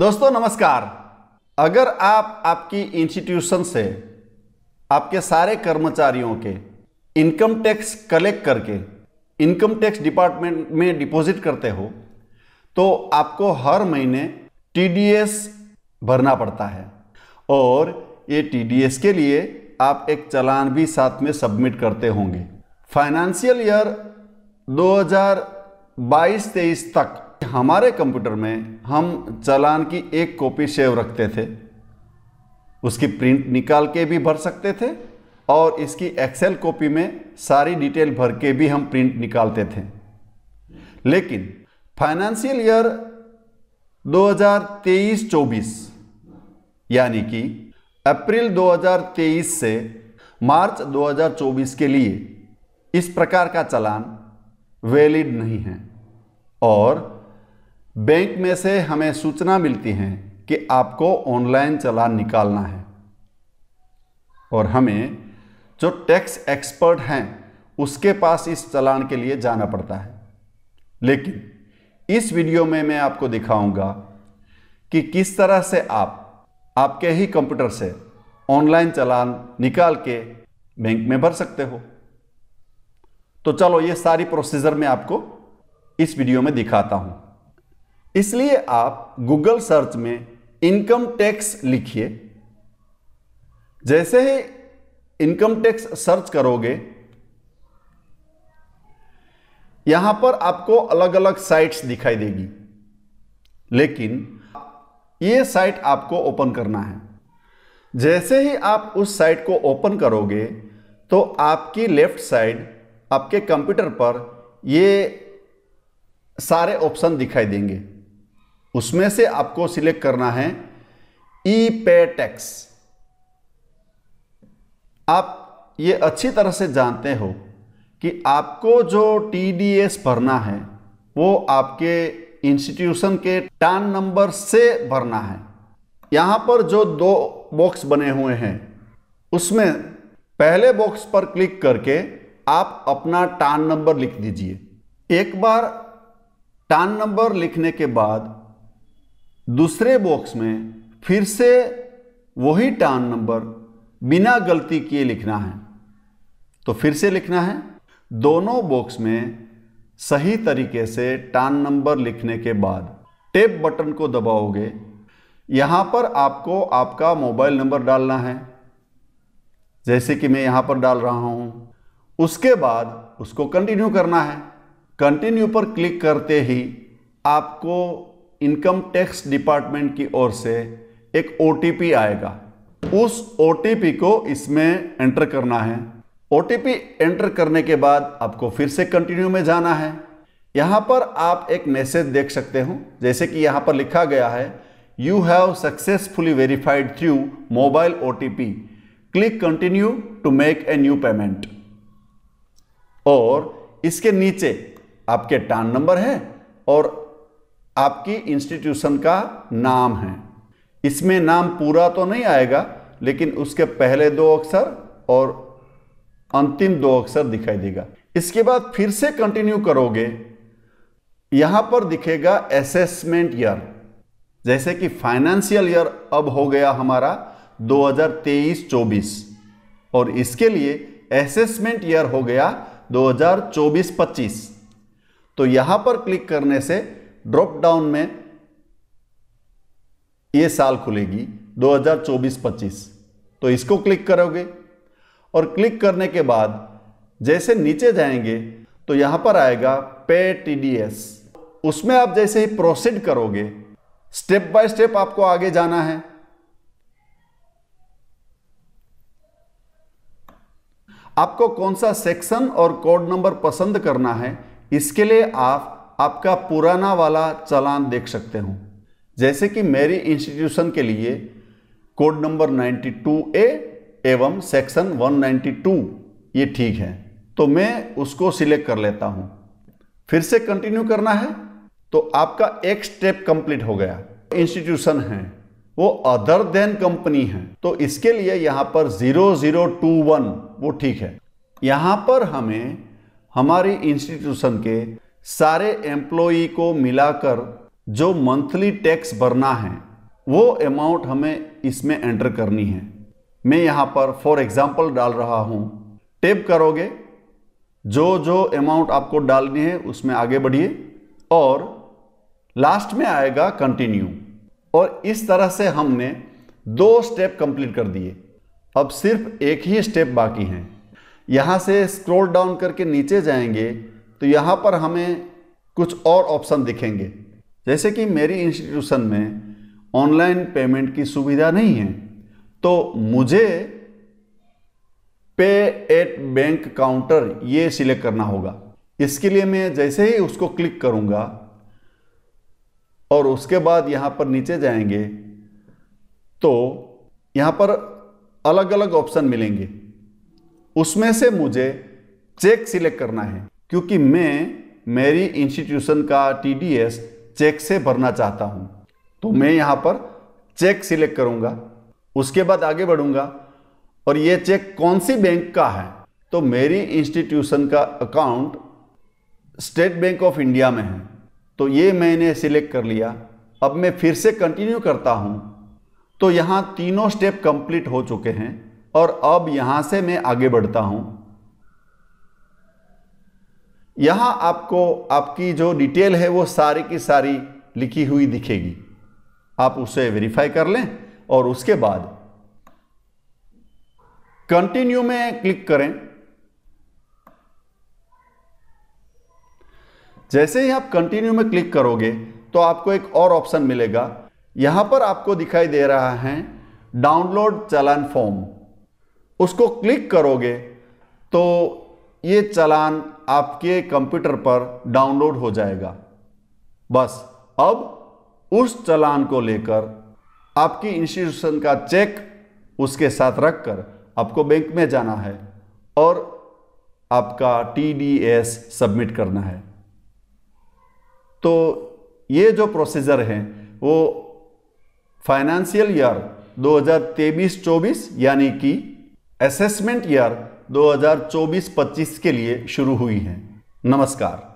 दोस्तों नमस्कार अगर आप आपकी इंस्टीट्यूशन से आपके सारे कर्मचारियों के इनकम टैक्स कलेक्ट करके इनकम टैक्स डिपार्टमेंट में डिपॉजिट करते हो तो आपको हर महीने टीडीएस भरना पड़ता है और ये टीडीएस के लिए आप एक चलान भी साथ में सबमिट करते होंगे फाइनेंशियल ईयर 2022-23 तक हमारे कंप्यूटर में हम चालान की एक कॉपी सेव रखते थे उसकी प्रिंट निकाल के भी भर सकते थे और इसकी एक्सेल कॉपी में सारी डिटेल भर के भी हम प्रिंट निकालते थे लेकिन फाइनेंशियल ईयर 2023-24 यानी कि अप्रैल 2023 से मार्च 2024 के लिए इस प्रकार का चलान वैलिड नहीं है और बैंक में से हमें सूचना मिलती है कि आपको ऑनलाइन चलान निकालना है और हमें जो टैक्स एक्सपर्ट हैं उसके पास इस चलान के लिए जाना पड़ता है लेकिन इस वीडियो में मैं आपको दिखाऊंगा कि किस तरह से आप आपके ही कंप्यूटर से ऑनलाइन चलान निकाल के बैंक में भर सकते हो तो चलो ये सारी प्रोसीजर मैं आपको इस वीडियो में दिखाता हूं इसलिए आप गूगल सर्च में इनकम टैक्स लिखिए जैसे ही इनकम टैक्स सर्च करोगे यहां पर आपको अलग अलग साइट्स दिखाई देगी लेकिन ये साइट आपको ओपन करना है जैसे ही आप उस साइट को ओपन करोगे तो आपकी लेफ्ट साइड आपके कंप्यूटर पर ये सारे ऑप्शन दिखाई देंगे उसमें से आपको सिलेक्ट करना है ई पे टैक्स आप ये अच्छी तरह से जानते हो कि आपको जो टीडीएस भरना है वो आपके इंस्टीट्यूशन के टान नंबर से भरना है यहाँ पर जो दो बॉक्स बने हुए हैं उसमें पहले बॉक्स पर क्लिक करके आप अपना टान नंबर लिख दीजिए एक बार टान नंबर लिखने के बाद दूसरे बॉक्स में फिर से वही टर्न नंबर बिना गलती किए लिखना है तो फिर से लिखना है दोनों बॉक्स में सही तरीके से टर्न नंबर लिखने के बाद टेप बटन को दबाओगे यहाँ पर आपको आपका मोबाइल नंबर डालना है जैसे कि मैं यहाँ पर डाल रहा हूँ उसके बाद उसको कंटिन्यू करना है कंटिन्यू पर क्लिक करते ही आपको इनकम टैक्स डिपार्टमेंट की ओर से एक ओ आएगा उस ओ को इसमें एंटर करना है ओ एंटर करने के बाद आपको फिर से कंटिन्यू में जाना है यहाँ पर आप एक मैसेज देख सकते हो जैसे कि यहाँ पर लिखा गया है you have successfully verified through mobile O click continue to make a new payment और इसके नीचे आपके टान नंबर है और आपकी इंस्टीट्यूशन का नाम है इसमें नाम पूरा तो नहीं आएगा लेकिन उसके पहले दो अक्षर और अंतिम दो अक्षर दिखाई देगा इसके बाद फिर से कंटिन्यू करोगे यहां पर दिखेगा असेसमेंट ईयर जैसे कि फाइनेंशियल ईयर अब हो गया हमारा 2023-24 और इसके लिए असेसमेंट ईयर हो गया 2024-25 तो यहां पर क्लिक करने से ड्रॉप डाउन में ये साल खुलेगी 2024-25 तो इसको क्लिक करोगे और क्लिक करने के बाद जैसे नीचे जाएंगे तो यहां पर आएगा पे टी उसमें आप जैसे ही प्रोसीड करोगे स्टेप बाय स्टेप आपको आगे जाना है आपको कौन सा सेक्शन और कोड नंबर पसंद करना है इसके लिए आप आपका पुराना वाला चालान देख सकते हो जैसे कि मेरी इंस्टीट्यूशन के लिए कोड नंबर 92 ए एवं सेक्शन 192 ये ठीक है तो मैं उसको सिलेक्ट कर लेता हूँ फिर से कंटिन्यू करना है तो आपका एक स्टेप कंप्लीट हो गया इंस्टीट्यूशन है वो अदर देन कंपनी है तो इसके लिए यहाँ पर 0021 वो ठीक है यहाँ पर हमें हमारी इंस्टीट्यूशन के सारे एम्प्लॉई को मिलाकर जो मंथली टैक्स भरना है वो अमाउंट हमें इसमें एंटर करनी है मैं यहाँ पर फॉर एग्जाम्पल डाल रहा हूँ टेप करोगे जो जो अमाउंट आपको डालनी है उसमें आगे बढ़िए और लास्ट में आएगा कंटिन्यू और इस तरह से हमने दो स्टेप कंप्लीट कर दिए अब सिर्फ एक ही स्टेप बाकी हैं यहाँ से स्क्रॉल डाउन करके नीचे जाएंगे तो यहाँ पर हमें कुछ और ऑप्शन दिखेंगे जैसे कि मेरी इंस्टीट्यूशन में ऑनलाइन पेमेंट की सुविधा नहीं है तो मुझे पे एट बैंक काउंटर ये सिलेक्ट करना होगा इसके लिए मैं जैसे ही उसको क्लिक करूंगा और उसके बाद यहाँ पर नीचे जाएंगे तो यहाँ पर अलग अलग ऑप्शन मिलेंगे उसमें से मुझे चेक सिलेक्ट करना है क्योंकि मैं मेरी इंस्टीट्यूशन का टीडीएस चेक से भरना चाहता हूं तो मैं यहां पर चेक सिलेक्ट करूंगा उसके बाद आगे बढ़ूंगा और ये चेक कौन सी बैंक का है तो मेरी इंस्टीट्यूशन का account State Bank of India में है तो ये मैंने सिलेक्ट कर लिया अब मैं फिर से कंटिन्यू करता हूँ तो यहाँ तीनों स्टेप कंप्लीट हो चुके हैं और अब यहाँ से मैं आगे बढ़ता हूँ यहाँ आपको आपकी जो डिटेल है वो सारी की सारी लिखी हुई दिखेगी आप उसे वेरीफाई कर लें और उसके बाद कंटिन्यू में क्लिक करें जैसे ही आप कंटिन्यू में क्लिक करोगे तो आपको एक और ऑप्शन मिलेगा यहां पर आपको दिखाई दे रहा है डाउनलोड चलान फॉर्म उसको क्लिक करोगे तो ये चलान आपके कंप्यूटर पर डाउनलोड हो जाएगा बस अब उस चलान को लेकर आपकी इंस्टीट्यूशन का चेक उसके साथ रखकर आपको बैंक में जाना है और आपका टीडीएस सबमिट करना है तो ये जो प्रोसीजर हैं वो फाइनेंशियल ईयर 2023-24 यानी कि असेसमेंट ईयर 2024-25 के लिए शुरू हुई हैं नमस्कार